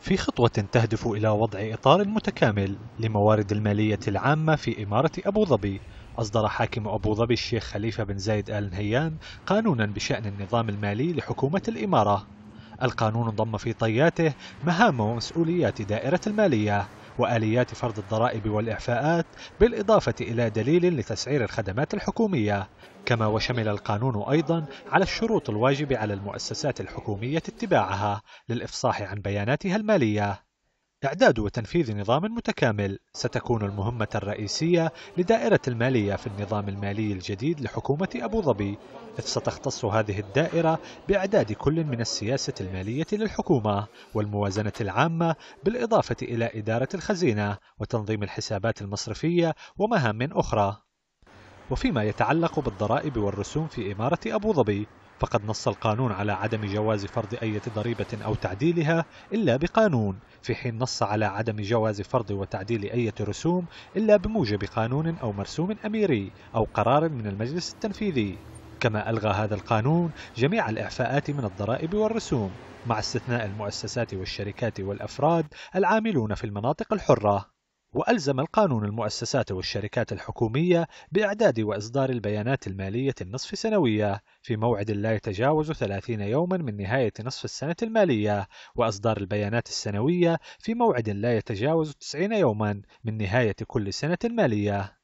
في خطوة تهدف إلى وضع إطار متكامل لموارد المالية العامة في إمارة أبو ظبي أصدر حاكم أبو ظبي الشيخ خليفة بن زايد آل نهيان قانونا بشأن النظام المالي لحكومة الإمارة القانون ضم في طياته مهام ومسؤوليات دائرة المالية وآليات فرض الضرائب والإعفاءات بالإضافة إلى دليل لتسعير الخدمات الحكومية كما وشمل القانون أيضا على الشروط الواجب على المؤسسات الحكومية اتباعها للإفصاح عن بياناتها المالية إعداد وتنفيذ نظام متكامل ستكون المهمة الرئيسية لدائرة المالية في النظام المالي الجديد لحكومة أبو ظبي إذ ستختص هذه الدائرة بإعداد كل من السياسة المالية للحكومة والموازنة العامة بالإضافة إلى إدارة الخزينة وتنظيم الحسابات المصرفية ومهام أخرى وفيما يتعلق بالضرائب والرسوم في إمارة أبو ظبي فقد نص القانون على عدم جواز فرض أي ضريبة أو تعديلها إلا بقانون في حين نص على عدم جواز فرض وتعديل أي رسوم إلا بموجب قانون أو مرسوم أميري أو قرار من المجلس التنفيذي كما ألغى هذا القانون جميع الإعفاءات من الضرائب والرسوم مع استثناء المؤسسات والشركات والأفراد العاملون في المناطق الحرة وألزم القانون المؤسسات والشركات الحكومية بإعداد وإصدار البيانات المالية النصف سنوية في موعد لا يتجاوز 30 يوما من نهاية نصف السنة المالية، وإصدار البيانات السنوية في موعد لا يتجاوز 90 يوما من نهاية كل سنة مالية.